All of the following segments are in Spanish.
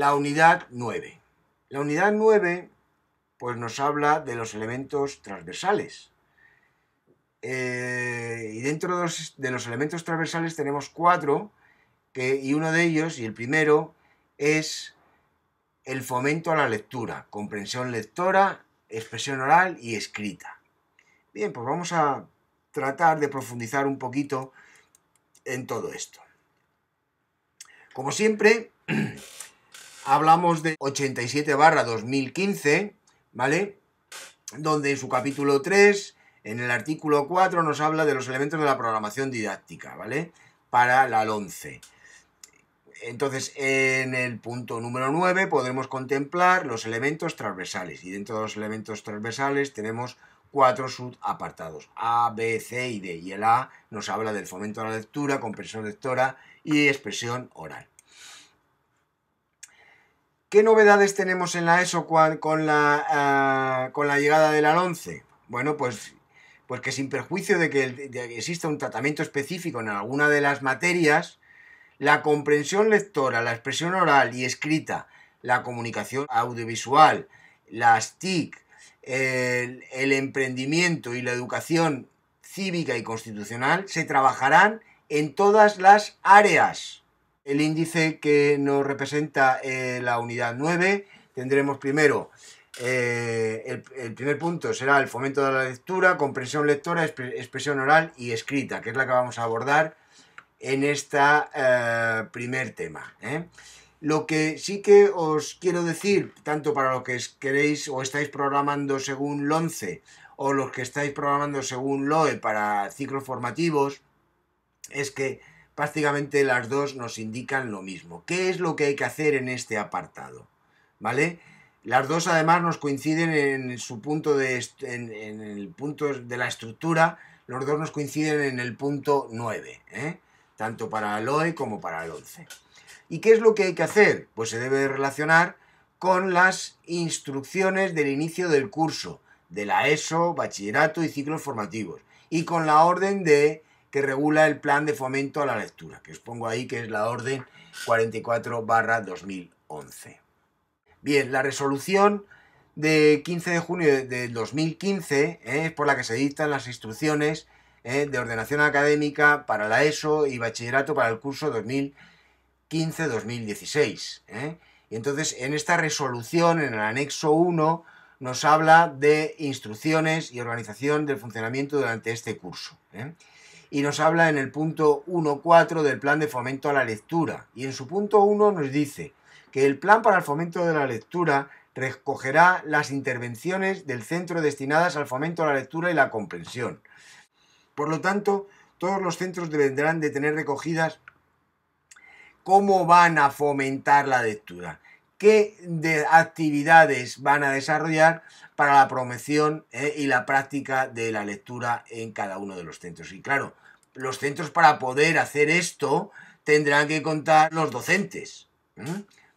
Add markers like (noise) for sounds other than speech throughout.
la unidad 9. La unidad 9 pues, nos habla de los elementos transversales. Eh, y dentro de los, elementos transversales tenemos cuatro, que, y uno de ellos, y el primero, es el fomento a la lectura, comprensión lectora, expresión oral y escrita. Bien, pues vamos a tratar de profundizar un poquito en todo esto. Como siempre, (clears throat) hablamos de 87 barra 2015, ¿vale? Donde en su capítulo 3, en el artículo 4, nos habla de los elementos de la programación didáctica, ¿vale? Para la 11. Entonces, en el punto número 9 podremos contemplar los elementos transversales. Y dentro de los elementos transversales tenemos cuatro subapartados, A, B, C y D. Y el A nos habla del fomento a la lectura, comprensión lectora y expresión oral. ¿Qué novedades tenemos en la ESO con la, ah, con la llegada del la 11? Bueno, pues, pues que sin perjuicio de que, exista un tratamiento específico en alguna de las materias, la comprensión lectora, la expresión oral y escrita, la comunicación audiovisual, las TIC, el, emprendimiento y la educación cívica y constitucional se trabajarán en todas las áreas el índice que nos representa eh, la unidad 9. Tendremos primero, eh, el, primer punto será el fomento de la lectura, comprensión lectora, expresión oral y escrita, que es la que vamos a abordar en este primer tema. Lo que sí que os quiero decir, tanto para los que queréis o estáis programando según LONCE o los que estáis programando según LOE para ciclos formativos, es que prácticamente las dos nos indican lo mismo. ¿Qué es lo que hay que hacer en este apartado? ¿Vale? Las dos además nos coinciden en su punto de en, el punto de la estructura, los dos nos coinciden en el punto 9, ¿eh? tanto para el OE como para el 11. ¿Y qué es lo que hay que hacer? Pues se debe relacionar con las instrucciones del inicio del curso, de la ESO, bachillerato y ciclos formativos, y con la orden de que regula el plan de fomento a la lectura, que os pongo ahí, que es la orden 44 2011. Bien, la resolución de 15 de junio de 2015 eh, es por la que se dictan las instrucciones eh, de ordenación académica para la ESO y bachillerato para el curso 2015-2016. Eh. Y entonces en esta resolución, en el anexo 1, nos habla de instrucciones y organización del funcionamiento durante este curso y nos habla en el punto 1.4 del plan de fomento a la lectura. Y en su punto 1 nos dice que el plan para el fomento de la lectura recogerá las intervenciones del centro destinadas al fomento a la lectura y la comprensión. Por lo tanto, todos los centros deberán de tener recogidas cómo van a fomentar la lectura qué de actividades van a desarrollar para la promoción eh, y la práctica de la lectura en cada uno de los centros. Y claro, los centros para poder hacer esto tendrán que contar los docentes,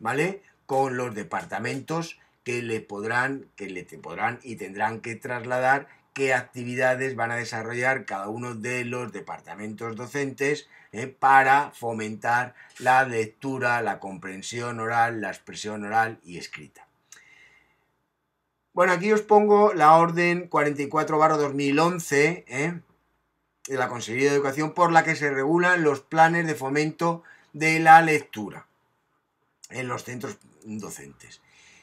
¿vale? Con los departamentos que le podrán, que le podrán y tendrán que trasladar qué actividades van a desarrollar cada uno de los departamentos docentes ¿eh? para fomentar la lectura, la comprensión oral, la expresión oral y escrita. Bueno, aquí os pongo la orden 44-2011 ¿eh? de la Consejería de Educación por la que se regulan los planes de fomento de la lectura en los centros docentes.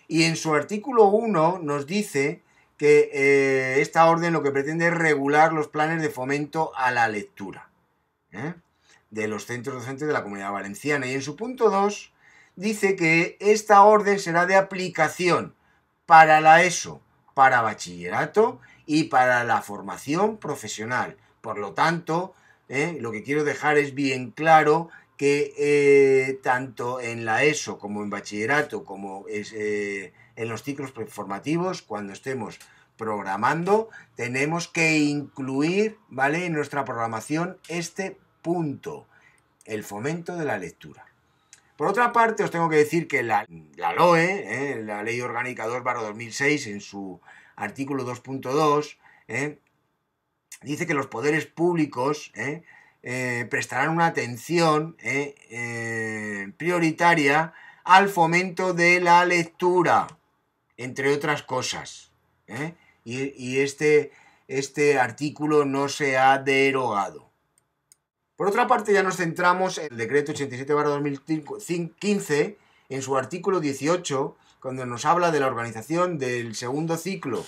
Y en su artículo 1 nos dice que eh, esta orden lo que pretende es regular los planes de fomento a la lectura ¿eh? de los centros docentes de la comunidad valenciana. Y en su punto 2 dice que esta orden será de aplicación para la ESO, para bachillerato y para la formación profesional. Por lo tanto, ¿eh? lo que quiero dejar es bien claro que eh, tanto en la ESO como en bachillerato, como es, eh, en los ciclos formativos, cuando estemos programando, tenemos que incluir, ¿vale? En nuestra programación este punto, el fomento de la lectura. Por otra parte, os tengo que decir que la, la LOE, ¿eh? la Ley Orgánica 2-2006, en su artículo 2.2, dice que los poderes públicos eh, prestarán una atención eh, eh, prioritaria al fomento de la lectura, entre otras cosas. Y, este, este artículo no se ha derogado. Por otra parte, ya nos centramos en el decreto 87-2015, en su artículo 18, cuando nos habla de la organización del segundo ciclo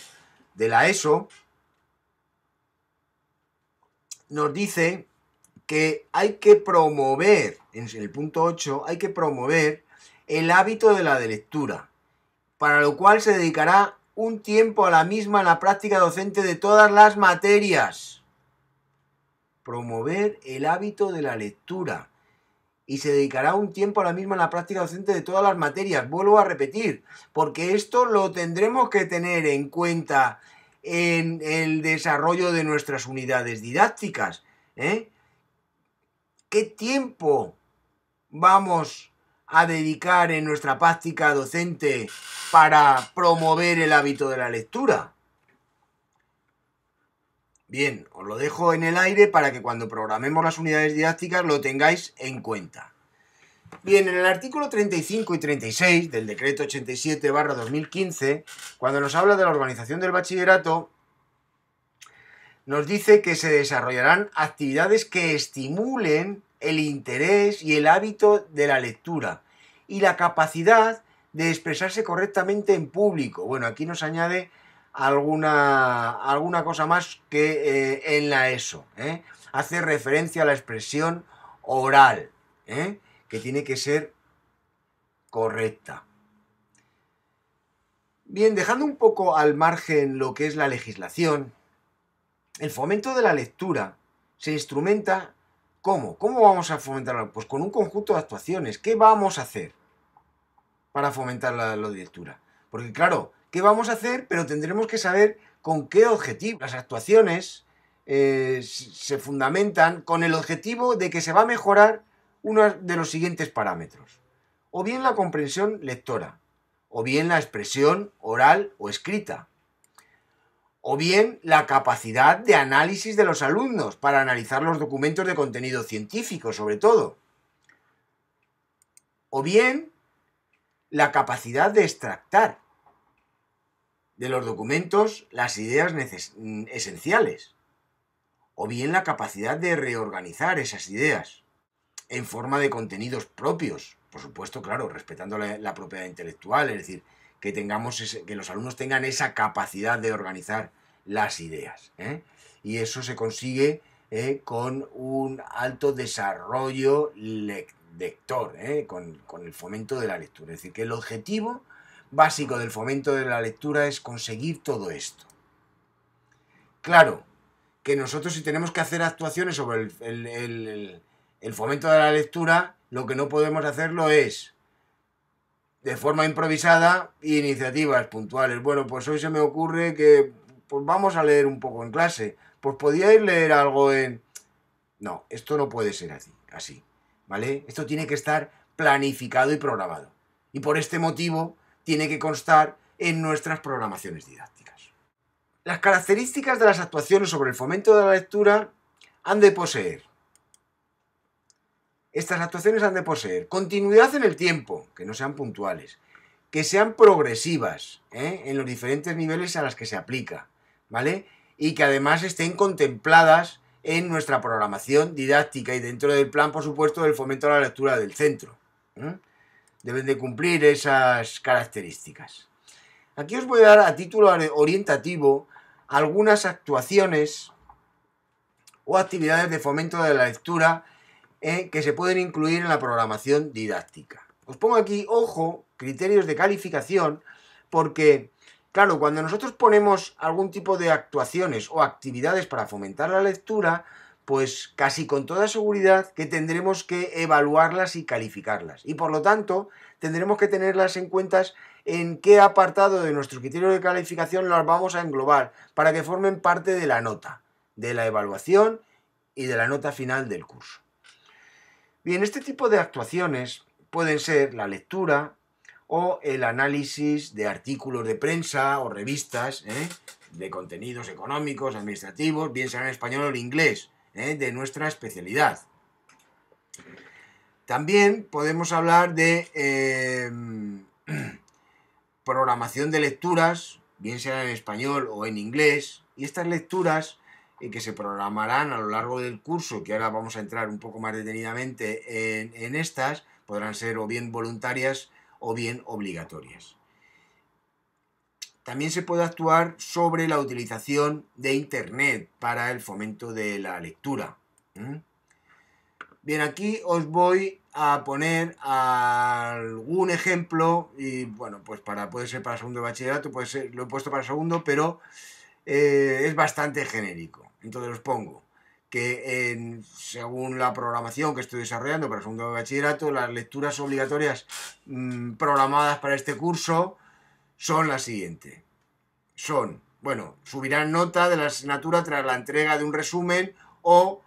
de la ESO, nos dice que hay que promover, en el punto 8, hay que promover el hábito de la de lectura, para lo cual se dedicará un tiempo a la misma en la práctica docente de todas las materias. Promover el hábito de la lectura. Y se dedicará un tiempo a la misma en la práctica docente de todas las materias. Vuelvo a repetir, porque esto lo tendremos que tener en cuenta en el desarrollo de nuestras unidades didácticas. ¿eh? ¿Qué tiempo vamos a dedicar en nuestra práctica docente para promover el hábito de la lectura? Bien, os lo dejo en el aire para que cuando programemos las unidades didácticas lo tengáis en cuenta. Bien, en el artículo 35 y 36 del decreto 87 2015, cuando nos habla de la organización del bachillerato, nos dice que se desarrollarán actividades que estimulen el interés y el hábito de la lectura y la capacidad de expresarse correctamente en público. Bueno, aquí nos añade alguna, alguna cosa más que eh, en la ESO. ¿eh? Hace referencia a la expresión oral, ¿eh? que tiene que ser correcta. Bien, dejando un poco al margen lo que es la legislación, el fomento de la lectura se instrumenta ¿cómo? ¿Cómo vamos a fomentarlo? Pues con un conjunto de actuaciones. ¿Qué vamos a hacer para fomentar la, lectura? Porque claro, ¿qué vamos a hacer? Pero tendremos que saber con qué objetivo. Las actuaciones eh, se fundamentan con el objetivo de que se va a mejorar uno de los siguientes parámetros. O bien la comprensión lectora, o bien la expresión oral o escrita, o bien la capacidad de análisis de los alumnos para analizar los documentos de contenido científico, sobre todo, o bien la capacidad de extractar de los documentos las ideas esenciales, o bien la capacidad de reorganizar esas ideas en forma de contenidos propios por supuesto, claro, respetando la, propiedad intelectual, es decir, que, tengamos que los alumnos tengan esa capacidad de organizar las ideas. ¿eh? Y eso se consigue ¿eh? con un alto desarrollo lector, ¿eh? con, el fomento de la lectura. Es decir, que el objetivo básico del fomento de la lectura es conseguir todo esto. Claro, que nosotros si tenemos que hacer actuaciones sobre el fomento de la lectura, lo que no podemos hacerlo es de forma improvisada iniciativas puntuales. Bueno, pues hoy se me ocurre que pues vamos a leer un poco en clase. Pues podíais leer algo en... No, esto no puede ser así, así, ¿vale? Esto tiene que estar planificado y programado. Y por este motivo tiene que constar en nuestras programaciones didácticas. Las características de las actuaciones sobre el fomento de la lectura han de poseer estas actuaciones han de poseer continuidad en el tiempo, que no sean puntuales, que sean progresivas ¿eh? en los diferentes niveles a las que se aplica, ¿vale? Y que además estén contempladas en nuestra programación didáctica y dentro del plan, por supuesto, del fomento de la lectura del centro. ¿eh? Deben de cumplir esas características. Aquí os voy a dar a título orientativo algunas actuaciones o actividades de fomento de la lectura eh, que se pueden incluir en la programación didáctica. Os pongo aquí, ojo, criterios de calificación, porque, claro, cuando nosotros ponemos algún tipo de actuaciones o actividades para fomentar la lectura, pues casi con toda seguridad que tendremos que evaluarlas y calificarlas. Y por lo tanto, tendremos que tenerlas en cuenta en qué apartado de nuestro criterio de calificación las vamos a englobar para que formen parte de la nota, de la evaluación y de la nota final del curso. Bien, este tipo de actuaciones pueden ser la lectura o el análisis de artículos de prensa o revistas ¿eh? de contenidos económicos, administrativos, bien sea en español o en inglés, ¿eh? de nuestra especialidad. También podemos hablar de em, (clears throat) programación de lecturas, bien sea en español o en inglés, y estas lecturas y que se programarán a lo largo del curso, que ahora vamos a entrar un poco más detenidamente en, estas, podrán ser o bien voluntarias o bien obligatorias. También se puede actuar sobre la utilización de Internet para el fomento de la lectura. Bien, aquí os voy a poner algún ejemplo y bueno, pues para puede ser para segundo de bachillerato, puede lo he puesto para segundo, pero eh, es bastante genérico. Entonces os pongo que según la programación que estoy desarrollando para el segundo bachillerato, las lecturas obligatorias mm, programadas para este curso son las siguientes. Son, bueno, subirán nota de la asignatura tras la entrega de un resumen o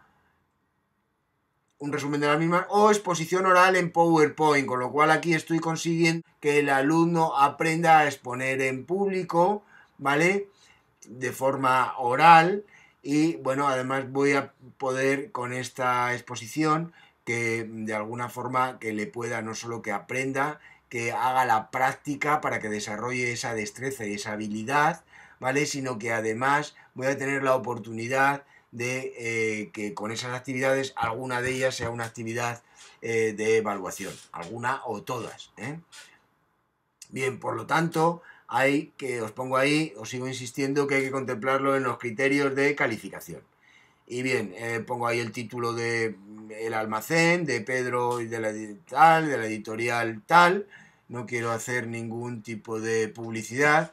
un resumen de la misma o exposición oral en PowerPoint, con lo cual aquí estoy consiguiendo que el alumno aprenda a exponer en público, ¿vale? de forma oral y bueno, además voy a poder con esta exposición que de alguna forma que le pueda no solo que aprenda, que haga la práctica para que desarrolle esa destreza y esa habilidad, ¿vale? Sino que además voy a tener la oportunidad de eh, que con esas actividades alguna de ellas sea una actividad eh, de evaluación, alguna o todas. ¿eh? Bien, por lo tanto, hay que, os pongo ahí, os sigo insistiendo que hay que contemplarlo en los criterios de calificación. Y bien, eh, pongo ahí el título de mm, El almacén, de Pedro y de la de la editorial tal. No quiero hacer ningún tipo de publicidad.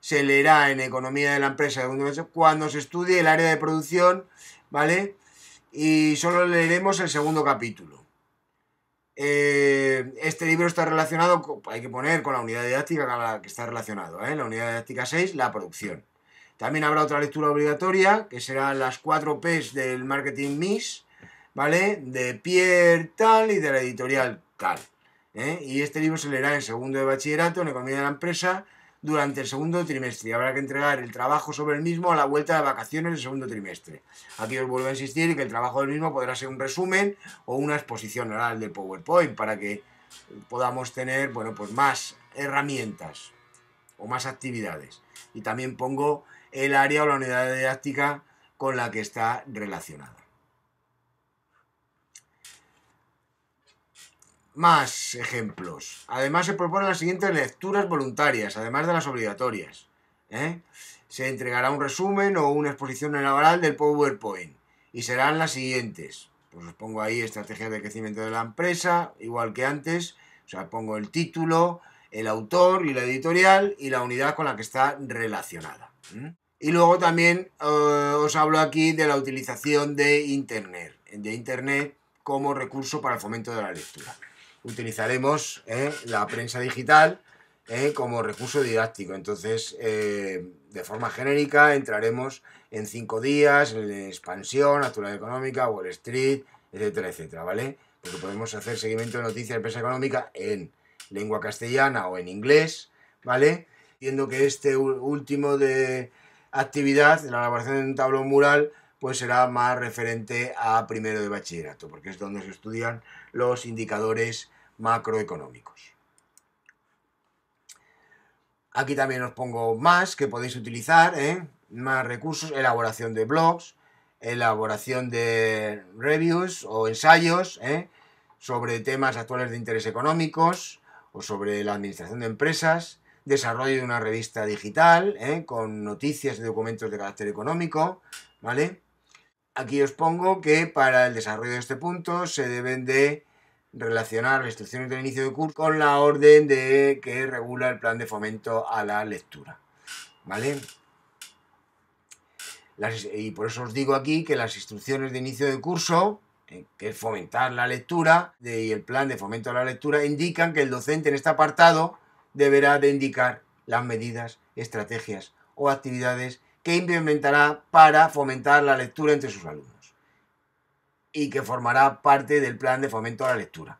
Se leerá en Economía de la Empresa cuando se estudie el área de producción, ¿vale? Y solo leeremos el segundo capítulo. Eh, este libro está relacionado, hay que poner con la unidad didáctica que está relacionado, ¿eh? la unidad didáctica 6, la producción. También habrá otra lectura obligatoria, que serán las 4 P's del marketing Miss ¿vale? De Pierre Tal y de la editorial Tal. ¿eh? Y este libro se leerá en segundo de bachillerato, en economía de la empresa, durante el segundo trimestre habrá que entregar el trabajo sobre el mismo a la vuelta de vacaciones del segundo trimestre. Aquí os vuelvo a insistir que el trabajo del mismo podrá ser un resumen o una exposición oral de PowerPoint para que podamos tener bueno, pues más herramientas o más actividades. Y también pongo el área o la unidad didáctica con la que está relacionada. Más ejemplos. Además, se proponen las siguientes lecturas voluntarias, además de las obligatorias. ¿eh? Se entregará un resumen o una exposición en oral del PowerPoint. Y serán las siguientes. Pues os pongo ahí estrategias de crecimiento de la empresa, igual que antes. O sea, pongo el título, el autor y la editorial y la unidad con la que está relacionada. Y luego también eh, os hablo aquí de la utilización de Internet, de Internet como recurso para el fomento de la lectura utilizaremos eh, la prensa digital eh, como recurso didáctico. Entonces, eh, de forma genérica, entraremos en cinco días, en expansión, actualidad económica, Wall Street, etcétera, etcétera, ¿vale? Porque podemos hacer seguimiento de noticias de prensa económica en lengua castellana o en inglés, ¿vale? que este último de actividad, la elaboración de un tablón mural, pues será más referente a primero de bachillerato, porque es donde se estudian los indicadores macroeconómicos. Aquí también os pongo más que podéis utilizar, ¿eh? más recursos, elaboración de blogs, elaboración de reviews o ensayos ¿eh? sobre temas actuales de interés económicos o sobre la administración de empresas, desarrollo de una revista digital ¿eh? con noticias y documentos de carácter económico, ¿vale? Aquí os pongo que para el desarrollo de este punto se deben de relacionar las instrucciones del inicio de curso con la orden de que regula el plan de fomento a la lectura. ¿Vale? y por eso os digo aquí que las instrucciones de inicio de curso, eh, que es fomentar la lectura, y el plan de fomento a la lectura, indican que el docente en este apartado deberá de indicar las medidas, estrategias o actividades que implementará para fomentar la lectura entre sus alumnos y que formará parte del plan de fomento a la lectura.